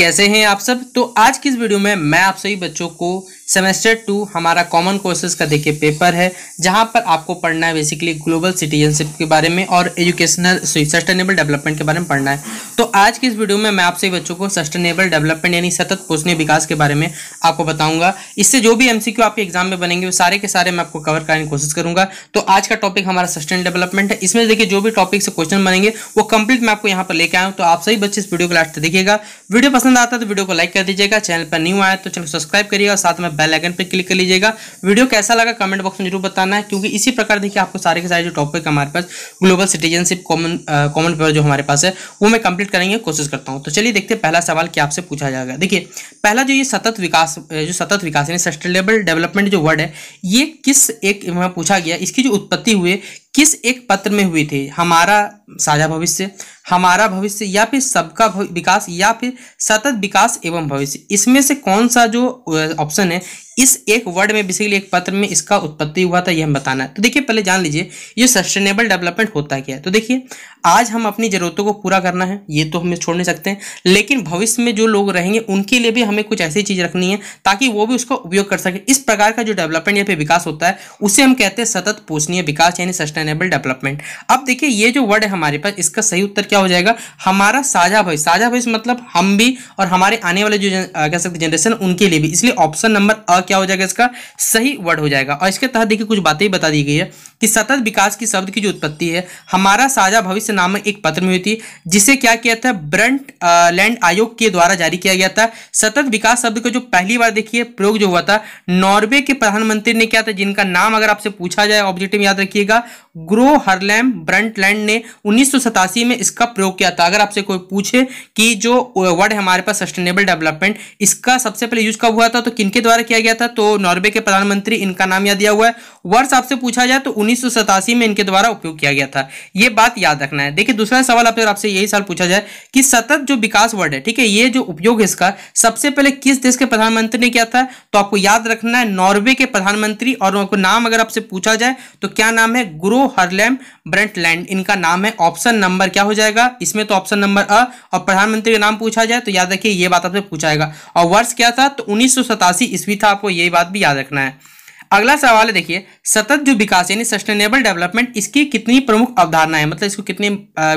कैसे हैं आप सब तो आज की इस वीडियो में मैं आप सभी बच्चों को सेमेस्टर टू हमारा कॉमन कोर्सेज का देखिए पेपर है जहाँ पर आपको पढ़ना है बेसिकली ग्लोबल सिटीजनशिप के बारे में और एजुकेशनल सस्टेनेबल डेवलपमेंट के बारे में पढ़ना है तो आज की इस वीडियो में मैं आप सभी बच्चों को सस्टेनेबल डेवलपमेंट यानी सतत पोषणीय विकास के बारे में आपको बताऊंगा इससे जो भी एम आपके एग्जाम में बनेंगे वो सारे के सारे मैं आपको कवर करने की कोशिश करूंगा तो आज का टॉपिक हमारा सस्टेन डेवलपमेंट है इसमें देखिए जो भी टॉपिक से क्वेश्चन बनेंगे वो कंप्लीट मैं आपको यहाँ पर लेकर आऊँ तो आप सभी बच्चे इस वीडियो को लास्ट देखिएगा वीडियो पसंद आता है तो वीडियो को लाइक कर दीजिएगा चैनल पर न्यू आया तो चैनल सब्सक्राइब करिएगा साथ में बेल आइकन पर क्लिक कर लीजिएगा वीडियो कैसा लगा कमेंट बॉक्स में जरूर बताना है क्योंकि इसी प्रकार देखिए आपको सारे के सारे जो टॉपिक हमारे पास global citizenship common common paper जो हमारे पास है वो मैं कंप्लीट करने की कोशिश करता हूँ तो चलिए देखते हैं पहला सवाल क्या आपसे पूछा जाएगा देखिए पहला जो ये सतत विकास जो सतत विकास यानी सस्टेनेबल डेवलपमेंट जो वर्ड है ये किस एक पूछा गया इसकी जो उत्पत्ति हुई किस एक पत्र में हुए थे हमारा साझा भविष्य हमारा भविष्य या फिर सबका विकास या फिर सतत विकास एवं भविष्य इसमें से कौन सा जो ऑप्शन है इस एक वर्ड में बेसिकली एक पत्र में इसका उत्पत्ति हुआ था यह हम बताना है तो देखिए पहले जान लीजिए ये सस्टेनेबल डेवलपमेंट होता क्या है तो देखिए आज हम अपनी ज़रूरतों को पूरा करना है ये तो हमें छोड़ नहीं सकते हैं लेकिन भविष्य में जो लोग रहेंगे उनके लिए भी हमें कुछ ऐसी चीज़ रखनी है ताकि वो भी उसका उपयोग कर सके इस प्रकार का जो डेवलपमेंट या फिर विकास होता है उसे हम कहते हैं सतत पोषणीय विकास यानी सस्टेनेबल डेवलपमेंट अब देखिए ये जो वर्ड है हमारे पास इसका सही उत्तर क्या हो जाएगा हमारा साझा भविष्य साझा भविष्य मतलब हम भी और हमारे आने वाले जो कह सकते जनरेशन उनके लिए भी इसलिए ऑप्शन नंबर अ अ क्या हो जाएगा इसका सही वर्ड हो जाएगा और इसके तहत देखिए कुछ बातें बता दी गई है कि सतत विकास की शब्द की जो उत्पत्ति है हमारा साझा भविष्य नाम एक पत्र में हुई थी जिसे क्या किया था ब्रंट लैंड आयोग के द्वारा जारी किया गया था सतत विकास शब्द का जो पहली बार देखिए प्रयोग जो हुआ था नॉर्वे के प्रधानमंत्री ने क्या था जिनका नाम अगर आपसे पूछा जाए ऑब्जेक्टिव याद रखिएगा ग्रो हरलैम ब्रंट लैंड ने उन्नीस में इसका प्रयोग किया था अगर आपसे कोई पूछे कि जो वर्ड है हमारे पास सस्टेनेबल डेवलपमेंट इसका सबसे पहले यूज कब हुआ था तो किनके द्वारा किया गया गया था तो नॉर्वे के प्रधानमंत्री इनका नाम याद दिया हुआ है वर्ष आपसे पूछा जाए तो उन्नीस में इनके द्वारा उपयोग किया गया था ये बात याद रखना है देखिए दूसरा सवाल आपसे आपसे यही साल पूछा जाए कि सतत जो विकास वर्ड है ठीक है ये जो उपयोग है इसका सबसे पहले किस देश के प्रधानमंत्री ने किया था तो आपको याद रखना है नॉर्वे के प्रधानमंत्री और उनको नाम अगर आपसे पूछा जाए तो क्या नाम है ग्रो हरलैम ब्रंटलैंड इनका नाम है ऑप्शन नंबर क्या हो जाएगा इसमें तो ऑप्शन नंबर अ और प्रधानमंत्री का नाम पूछा जाए तो याद रखिए ये बात आपसे पूछाएगा और वर्ष क्या था तो उन्नीस ईस्वी था आपको यही बात भी याद रखना है अगला सवाल है देखिए सतत जो विकास यानी सस्टेनेबल डेवलपमेंट इसकी कितनी प्रमुख अवधारणा है मतलब इसको कितने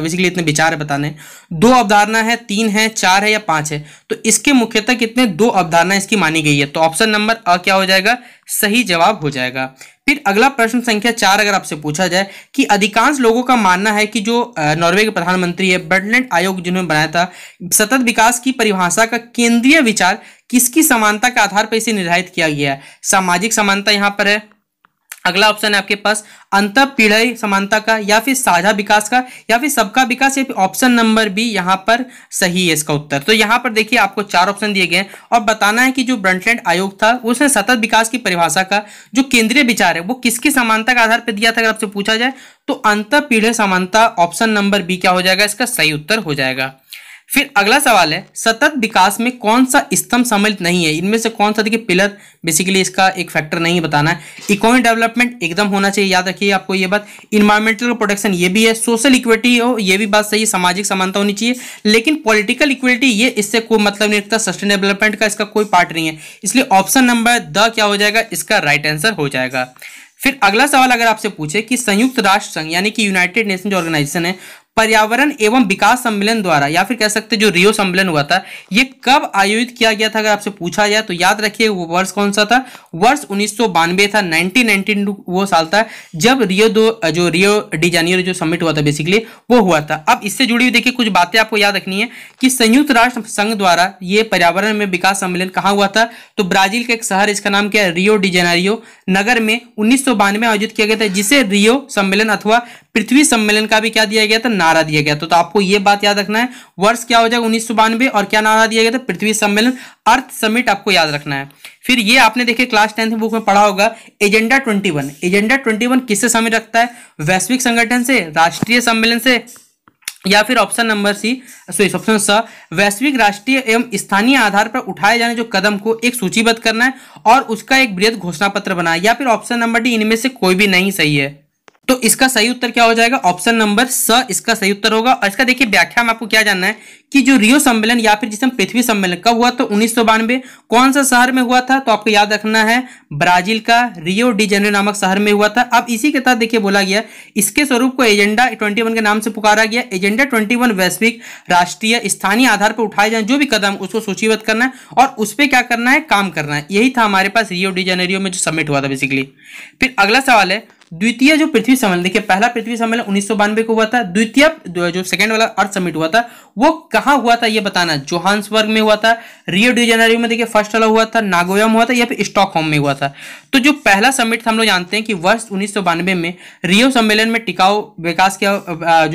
बेसिकली इतने विचार बताने दो अवधारणा है तीन है चार है या पांच है तो इसके मुख्यतः कितने दो अवधारणा इसकी मानी गई है तो ऑप्शन नंबर अ क्या हो जाएगा सही जवाब हो जाएगा फिर अगला प्रश्न संख्या चार अगर आपसे पूछा जाए कि अधिकांश लोगों का मानना है कि जो नॉर्वे के प्रधानमंत्री है बर्डलैंड आयोग जिन्होंने बनाया था सतत विकास की परिभाषा का केंद्रीय विचार किसकी समानता के आधार पर इसे निर्धारित किया गया है सामाजिक समानता यहाँ पर है अगला ऑप्शन है आपके पास अंत पीढ़ी समानता का या फिर साझा विकास का या फिर सबका विकास या फिर ऑप्शन नंबर बी यहाँ पर सही है इसका उत्तर तो यहाँ पर देखिए आपको चार ऑप्शन दिए गए हैं और बताना है कि जो ब्रंटलैंड आयोग था उसने सतत विकास की परिभाषा का जो केंद्रीय विचार है वो किसकी समानता के आधार पर दिया था अगर आपसे पूछा जाए तो अंत पीढ़ी समानता ऑप्शन नंबर बी क्या हो जाएगा इसका सही उत्तर हो जाएगा फिर अगला सवाल है सतत विकास में कौन सा स्तंभ सम्मिलित नहीं है इनमें से कौन सा देखिए पिलर बेसिकली इसका एक फैक्टर नहीं बताना है इकोनॉमिक डेवलपमेंट एकदम होना चाहिए याद रखिए आपको ये बात इन्वायरमेंटल प्रोटेक्शन ये भी है सोशल इक्विटी हो ये भी बात सही है सामाजिक समानता होनी चाहिए लेकिन पॉलिटिकल इक्विटी ये इससे कोई मतलब नहीं रखता सस्टेन डेवलपमेंट का इसका कोई पार्ट नहीं है इसलिए ऑप्शन नंबर द क्या हो जाएगा इसका राइट आंसर हो जाएगा फिर अगला सवाल अगर आपसे पूछे कि संयुक्त राष्ट्र संघ यानी कि यूनाइटेड नेशन जो ऑर्गेनाइजेशन है पर्यावरण एवं विकास सम्मेलन द्वारा या फिर कह सकते जो रियो सम्मेलन हुआ था ये कब आयोजित किया गया था अगर आपसे पूछा जाए तो याद रखिए वो वर्ष कौन सा था वर्ष उन्नीस था नाइनटीन वो साल था जब रियो दो जो रियो डिजानियो जो सम्मिट हुआ था बेसिकली वो हुआ था अब इससे जुड़ी हुई देखिए कुछ बातें आपको याद रखनी है कि संयुक्त राष्ट्र संघ द्वारा ये पर्यावरण में विकास सम्मेलन कहाँ हुआ था तो ब्राजील का एक शहर इसका नाम क्या है रियो डिजेनारियो नगर में उन्नीस आयोजित किया गया था जिसे रियो सम्मेलन अथवा पृथ्वी सम्मेलन का भी क्या दिया गया था नारा दिया गया था तो, तो आपको ये बात याद रखना है वर्ष क्या हो जाएगा उन्नीस और क्या नारा दिया गया था पृथ्वी सम्मेलन अर्थ समिट आपको याद रखना है फिर ये आपने देखे क्लास टेंथ बुक में पढ़ा होगा एजेंडा 21 एजेंडा 21 किससे समिट रखता है वैश्विक संगठन से राष्ट्रीय सम्मेलन से या फिर option number C sorry option स वैश्विक राष्ट्रीय एवं स्थानीय आधार पर उठाए जाने जो कदम को एक सूचीबद्ध करना है और उसका एक बृहद घोषणा पत्र बनाए या फिर ऑप्शन नंबर डी इनमें से कोई भी नहीं सही है तो इसका सही उत्तर क्या हो जाएगा ऑप्शन नंबर स इसका सही उत्तर होगा और इसका देखिए व्याख्या में आपको क्या जानना है कि जो रियो सम्मेलन या फिर जिसमें पृथ्वी सम्मेलन कब हुआ था उन्नीस कौन सा शहर में हुआ था तो आपको याद रखना है ब्राजील का रियो डी जेनरो नामक शहर में हुआ था अब इसी के तहत देखिए बोला गया इसके स्वरूप को एजेंडा 21 के नाम से पुकारा गया एजेंडा 21 वैश्विक राष्ट्रीय स्थानीय आधार पर उठाए जाए जो भी कदम उसको सूचीबद्ध करना है और उस पर क्या करना है काम करना है यही था हमारे पास रियो डी जेनेरियो में जो सबमिट हुआ था बेसिकली फिर अगला सवाल है द्वितीय जो पृथ्वी सम्मेलन देखिए पहला पृथ्वी सम्मेलन उन्नीस को हुआ था द्वितीय जो सेकंड वाला अर्थ समिट हुआ था वो कहाँ हुआ था ये बताना जोहान्सबर्ग में हुआ था रियो डिजेनरियो में देखिए फर्स्ट वाला हुआ था नागोया में हुआ था या फिर स्टॉकहोम में हुआ था तो जो पहला समिट था हम लोग जानते हैं कि वर्ष उन्नीस में रियो सम्मेलन में टिकाऊ विकास की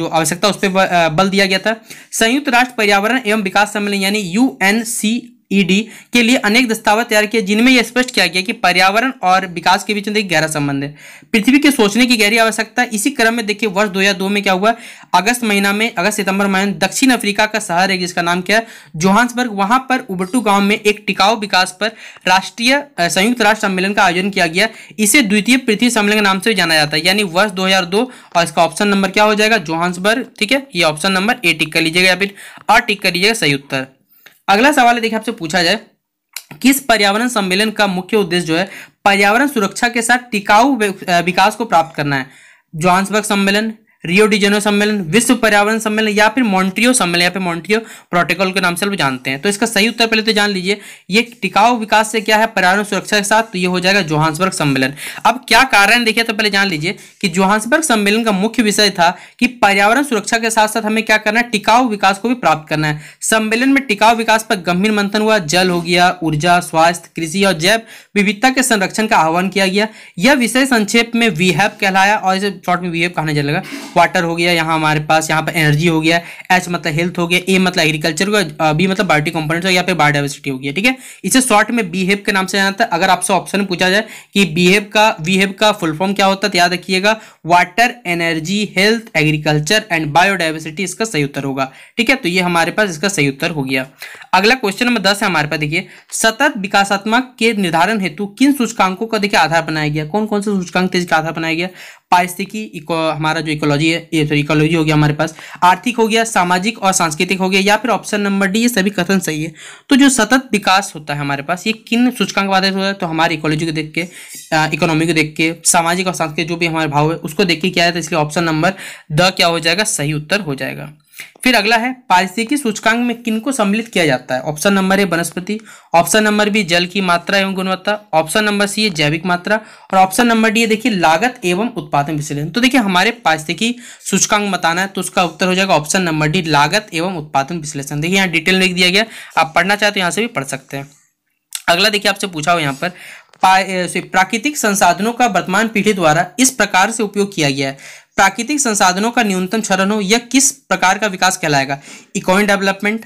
जो आवश्यकता उस पर बल दिया गया था संयुक्त राष्ट्र पर्यावरण एवं विकास सम्मेलन यानी यू ईडी e के लिए अनेक दस्तावेज तैयार किए जिनमें यह स्पष्ट किया गया कि पर्यावरण और विकास के बीच एक गहरा संबंध है पृथ्वी के सोचने की गहरी आवश्यकता इसी क्रम में देखिए वर्ष 2002 में क्या हुआ अगस्त महीना में अगस्त सितंबर महीने दक्षिण अफ्रीका का शहर है जिसका नाम क्या है जोहान्सबर्ग वहां पर उबटू गांव में एक टिकाऊ विकास पर राष्ट्रीय संयुक्त राष्ट्र सम्मेलन का आयोजन किया गया इसे द्वितीय पृथ्वी सम्मेलन के नाम से जाना जाता है यानी वर्ष दो और इसका ऑप्शन नंबर क्या हो जाएगा जोहान्सबर्ग ठीक है ये ऑप्शन नंबर ए टिक कर लीजिएगा या फिर अ टिक कर लीजिएगा सही उत्तर अगला सवाल है देखिए आपसे पूछा जाए किस पर्यावरण सम्मेलन का मुख्य उद्देश्य जो है पर्यावरण सुरक्षा के साथ टिकाऊ विकास को प्राप्त करना है जॉन्सबर्ग सम्मेलन रियो डिजेनो सम्मेलन विश्व पर्यावरण सम्मेलन या फिर मॉन्ट्रियो सम्मेलन या फिर मॉन्ट्रियो प्रोटोकॉल के नाम से जानते हैं तो इसका सही उत्तर पहले तो जान लीजिए ये टिकाऊ विकास से क्या है पर्यावरण सुरक्षा के साथ तो ये हो जाएगा जोहान्सबर्ग सम्मेलन अब क्या कारण देखिए तो पहले जान लीजिए कि जोहान्सबर्ग सम्मेलन का मुख्य विषय था कि पर्यावरण सुरक्षा के साथ साथ हमें क्या करना है टिकाऊ विकास को भी प्राप्त करना है सम्मेलन में टिकाऊ विकास पर गंभीर मंथन हुआ जल हो गया ऊर्जा स्वास्थ्य कृषि और जैव विविधता के संरक्षण का आह्वान किया गया यह विषय संक्षेप में वी कहलाया और इसे शॉर्ट में वी कहने चलेगा वाटर हो गया यहाँ हमारे पास यहाँ पर एनर्जी हो गया एच मतलब हेल्थ हो गया ए मतलब एग्रीकल्चर हो गया बी मतलब बायोटिक कंपोनेंट हो गया पे बायोडाइवर्सिटी हो गया ठीक है इसे शॉर्ट में बीहेव के नाम से जाना था अगर आपसे ऑप्शन पूछा जाए कि बीहेव का वीहेव का फुल फॉर्म क्या होता है तो याद रखिएगा water energy health agriculture and biodiversity इसका सही उत्तर होगा ठीक है तो ये हमारे पास इसका सही उत्तर हो गया अगला क्वेश्चन नंबर दस है हमारे पास देखिए सतत विकासात्मक के निर्धारण हेतु किन सूचकांकों का देखिए आधार बनाया गया कौन कौन से सूचकांक आधार बनाया गया पारिस्थितिकी हमारा जो इकोलॉजी है ये सॉरी इकोलॉजी हो गया हमारे पास आर्थिक हो गया सामाजिक और सांस्कृतिक हो गया या फिर ऑप्शन नंबर डी ये सभी कथन सही है तो जो सतत विकास होता है हमारे पास ये किन सूचकांक बाधित होता है तो हमारे इकोलॉजी को देख के इकोनॉमी को देख के सामाजिक और सांस्कृतिक जो भी हमारे भाव है उसको देख के क्या है इसलिए ऑप्शन नंबर द क्या हो जाएगा सही उत्तर हो जाएगा फिर अगला है पारिस्थितिकी सूचकांक में किनको सम्मिलित किया जाता है ऑप्शन नंबर ए वनस्पति ऑप्शन नंबर बी जल की मात्रा एवं गुणवत्ता ऑप्शन नंबर सी है जैविक मात्रा और ऑप्शन नंबर डी देखिए लागत एवं उत्पादन विश्लेषण तो देखिए हमारे पारिस्थितिकी सूचकांक बताना है तो उसका उत्तर हो जाएगा ऑप्शन नंबर डी लागत एवं उत्पादन विश्लेषण देखिए यहाँ डिटेल लिख दिया गया आप पढ़ना चाहते हो यहाँ से भी पढ़ सकते हैं अगला देखिए आपसे पूछा हो यहाँ पर प्राकृतिक संसाधनों का वर्तमान पीढ़ी द्वारा इस प्रकार से उपयोग किया गया है प्राकृतिक संसाधनों का न्यूनतम क्षरण हो यह किस प्रकार का विकास कहलाएगा economic development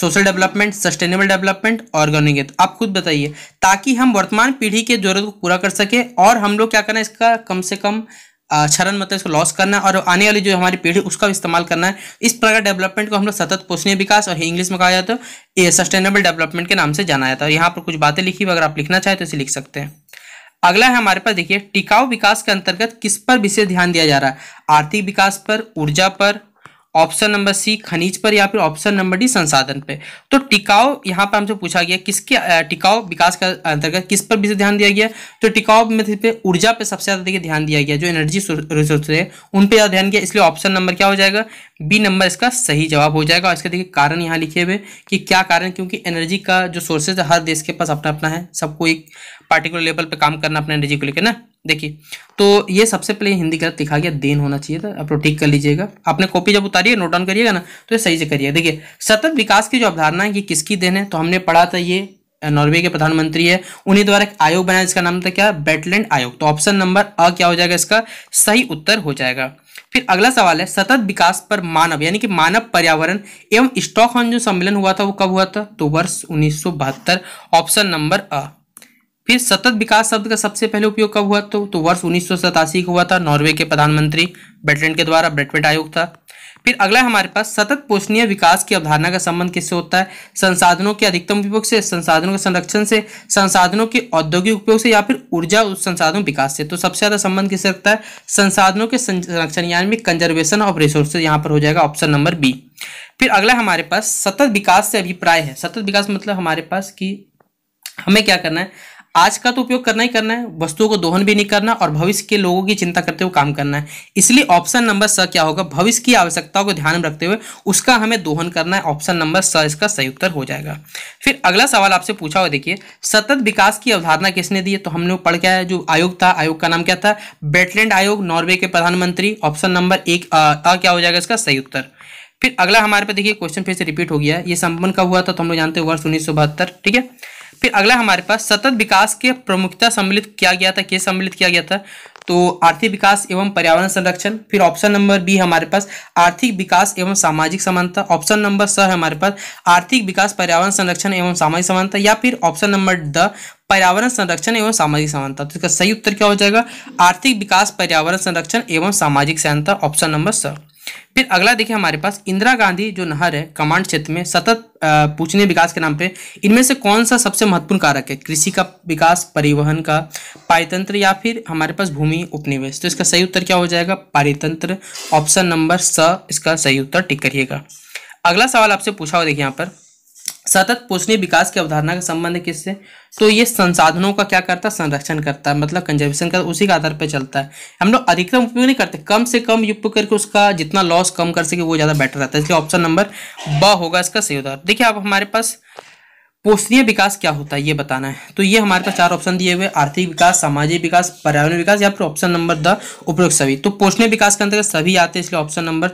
social development sustainable development organic तो आप खुद बताइए ताकि हम वर्तमान पीढ़ी के जरूरत को पूरा कर सके और हम लोग क्या करना है इसका कम से कम क्षरण मतलब इसको लॉस करना है और आने वाली जो हमारी पीढ़ी उसका इस्तेमाल करना है इस प्रकार डेवलपमेंट को हम लोग सतत पोषणीय विकास और इंग्लिश में कहा जाता है सस्टेनेबल डेवलपमेंट के नाम से जाना जाता है यहाँ पर कुछ बातें लिखी हुई अगर आप लिखना चाहें तो इसे लिख सकते हैं अगला है हमारे पास देखिए टिकाऊ विकास के अंतर्गत किस पर विशेष ध्यान दिया जा रहा है आर्थिक विकास पर ऊर्जा पर ऑप्शन नंबर सी खनिज पर या फिर ऑप्शन नंबर डी संसाधन पे तो टिकाऊ यहाँ पर हमसे पूछा गया किसके टिकाऊ विकास का अंतर्गत किस पर विशेष ध्यान दिया गया तो टिकाऊ में पे ऊर्जा पे सबसे ज्यादा देखिए ध्यान दिया गया जो एनर्जी रिसोर्स है उन पर ज्यादा ध्यान दिया इसलिए ऑप्शन नंबर क्या हो जाएगा बी नंबर इसका सही जवाब हो जाएगा और इसके देखिए कारण यहाँ लिखे हुए कि क्या कारण क्योंकि एनर्जी का जो सोर्सेज है हर देश के पास अपना अपना है सबको एक पार्टिकुलर लेवल पर काम करना अपना एनर्जी को लेकर ना देखिए तो ये सबसे पहले हिंदी गलत लिखा गया देन होना चाहिए था आप लोग तो ठीक कर लीजिएगा आपने कॉपी जब है नोट डाउन करिएगा ना तो ये सही से करिएगा देखिए सतत विकास की जो अवधारणा है ये किसकी देन है तो हमने पढ़ा था ये नॉर्वे के प्रधानमंत्री है उन्हीं द्वारा एक आयोग बनाया जिसका नाम था क्या बेटलैंड आयोग तो ऑप्शन नंबर अ क्या हो जाएगा इसका सही उत्तर हो जाएगा फिर अगला सवाल है सतत विकास पर मानव यानी कि मानव पर्यावरण एवं स्टॉक जो सम्मेलन हुआ था वो कब हुआ था तो वर्ष उन्नीस ऑप्शन नंबर अ फिर सतत विकास शब्द का सबसे पहले उपयोग कब हुआ तो, तो वर्ष उन्नीस का हुआ था नॉर्वे के प्रधानमंत्री ब्रेटलैंड के द्वारा ब्रेटवेट आयोग था फिर अगला हमारे पास सतत पोषणीय विकास की अवधारणा का संबंध किससे होता है संसाधनों के अधिकतम उपयोग से संसाधनों के संरक्षण से संसाधनों के औद्योगिक उपयोग से या फिर ऊर्जा संसाधन विकास से तो सबसे ज्यादा संबंध किससे रखता है संसाधनों के संरक्षण यानी कंजर्वेशन ऑफ रिसोर्सेज यहाँ पर हो जाएगा ऑप्शन नंबर बी फिर अगला हमारे पास सतत विकास से अभिप्राय है सतत विकास मतलब हमारे पास की हमें क्या करना है आज का तो उपयोग करना ही करना है वस्तुओं को दोहन भी नहीं करना और भविष्य के लोगों की चिंता करते हुए काम करना है इसलिए ऑप्शन नंबर स क्या होगा भविष्य की आवश्यकताओं को ध्यान में रखते हुए उसका हमें दोहन करना है ऑप्शन नंबर स इसका सही उत्तर हो जाएगा फिर अगला सवाल आपसे पूछा हुआ देखिए सतत विकास की अवधारणा किसने दी है तो हमने पढ़ क्या है जो आयोग था आयोग का नाम क्या था बेटलैंड आयोग नॉर्वे के प्रधानमंत्री ऑप्शन नंबर एक अ क्या हो जाएगा इसका सही उत्तर फिर अगला हमारे पे देखिए क्वेश्चन फिर से रिपीट हो गया ये संपन्न कब हुआ था तो हम लोग जानते हैं वर्ष उन्नीस ठीक है फिर अगला हमारे पास सतत विकास के प्रमुखता सम्मिलित किया गया था के सम्मिलित किया गया था तो आर्थिक विकास एवं पर्यावरण संरक्षण फिर ऑप्शन नंबर बी हमारे पास आर्थिक विकास एवं सामाजिक समानता ऑप्शन नंबर स हमारे पास आर्थिक विकास पर्यावरण संरक्षण एवं सामाजिक समानता या फिर ऑप्शन नंबर द पर्यावरण संरक्षण एवं सामाजिक समानता तो इसका सही उत्तर क्या हो जाएगा आर्थिक विकास पर्यावरण संरक्षण एवं सामाजिक समानता ऑप्शन नंबर स फिर अगला देखिए हमारे पास इंदिरा गांधी जो नहर है कमांड क्षेत्र में सतत पूछने विकास के नाम पे इनमें से कौन सा सबसे महत्वपूर्ण कारक है कृषि का विकास परिवहन का पारितंत्र या फिर हमारे पास भूमि उपनिवेश तो इसका सही उत्तर क्या हो जाएगा पारितंत्र ऑप्शन नंबर स इसका सही उत्तर टिक करिएगा अगला सवाल आपसे पूछा हो देखिए यहाँ पर सतत पोषणीय विकास की अवधारणा का संबंध है किससे तो ये संसाधनों का क्या करता है संरक्षण करता है मतलब कंजर्वेशन का उसी के आधार पर चलता है हम लोग अधिकतम उपयोग नहीं करते कम से कम उपयोग करके उसका जितना लॉस कम कर सके वो ज़्यादा बेटर रहता है इसलिए ऑप्शन नंबर ब होगा इसका सही उदाहरण देखिए आप हमारे पास पोषणीय विकास क्या होता है ये बताना है तो ये हमारे पास चार ऑप्शन दिए हुए आर्थिक विकास सामाजिक विकास पर्यावरण विकास या फिर ऑप्शन नंबर द उपयोग सभी तो पोषणीय विकास के अंतर्गत सभी आते हैं इसलिए ऑप्शन नंबर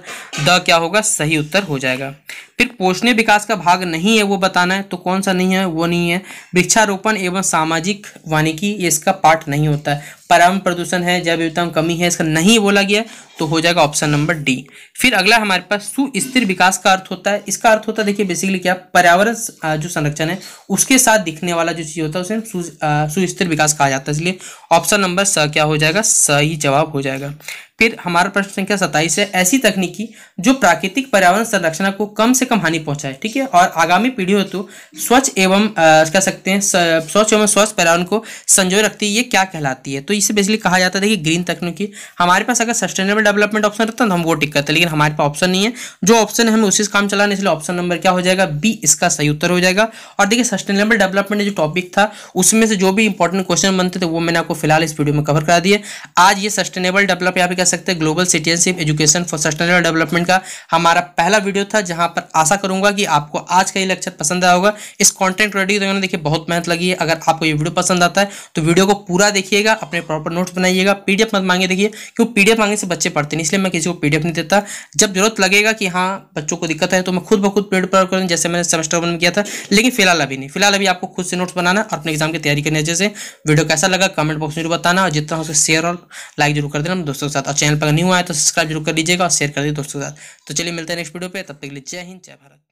द क्या होगा सही उत्तर हो जाएगा फिर पोषणीय विकास का भाग नहीं है वो बताना है तो कौन सा नहीं है वो नहीं है वृक्षारोपण एवं सामाजिक वानिकी ये इसका पार्ट नहीं होता है पर्यावरण प्रदूषण है जैव विविधता कमी है इसका नहीं बोला गया तो हो जाएगा ऑप्शन नंबर डी फिर अगला हमारे पास सुस्थिर विकास का अर्थ होता है इसका अर्थ होता है देखिए बेसिकली क्या पर्यावरण जो संरक्षण है उसके साथ दिखने वाला जो चीज़ होता है उसे सुस्थिर विकास कहा जाता है इसलिए ऑप्शन नंबर स क्या हो जाएगा सही जवाब हो जाएगा फिर हमारा प्रश्न संख्या सत्ताईस है ऐसी तकनीकी जो प्राकृतिक पर्यावरण संरक्षण को कम से कम हानि पहुंचाए ठीक है और आगामी पीढ़ियों तो स्वच्छ एवं कह सकते हैं स्वच्छ एवं स्वच्छ पर्यावरण को संजोए रखती है ये क्या कहलाती है तो इसे बेसिकली कहा जाता है देखिए ग्रीन तकनीकी हमारे पास अगर सस्टेनेबल डेवलपमेंट ऑप्शन रहता है तो हम वो टिक करते लेकिन हमारे पास ऑप्शन नहीं है जो ऑप्शन है हमें उसी से काम चलाने इसलिए ऑप्शन नंबर क्या हो जाएगा बी इसका सही उत्तर हो जाएगा और देखिए सस्टेनेबल डेवलपमेंट जो टॉपिक था उसमें से जो भी इंपॉर्टेंट क्वेश्चन बनते थे वो मैंने आपको फिलहाल इस वीडियो में कवर करा दिए आज ये सस्टेनेबल डेवलप यहाँ पे सकते हैं global citizenship education for sustainable development का हमारा पहला वीडियो था जहां पर आशा करूंगा कि आपको आज का ये लेक्चर पसंद आया होगा इस कॉन्टेंट रेडी तो देखिए बहुत मेहनत लगी है अगर आपको ये वीडियो पसंद आता है तो वीडियो को पूरा देखिएगा अपने प्रॉपर नोट्स बनाइएगा पीडीएफ मत मांगे देखिए क्योंकि पीडीएफ मांगने से बच्चे पढ़ते नहीं इसलिए मैं किसी को पीडीएफ नहीं देता जब जरूरत लगेगा कि हाँ बच्चों को दिक्कत है तो मैं खुद ब खुद पेड पर करूँ जैसे मैंने सेमेस्टर वन में किया था लेकिन फिलहाल अभी नहीं फिलहाल अभी आपको खुद से नोट्स बनाना और अपने एग्जाम की तैयारी करने जैसे वीडियो कैसा लगा कमेंट बॉक्स में जरूर बताना और जितना हो सके शेयर और लाइक जरूर कर देना दोस्तों के साथ चैनल पर न्यू आए तो सब्सक्राइब जरूर कर लीजिएगा और शेयर कर दीजिए दोस्तों के साथ तो चलिए मिलते हैं नेक्स्ट वीडियो पे तब तक के लिए जय हिंद जय भारत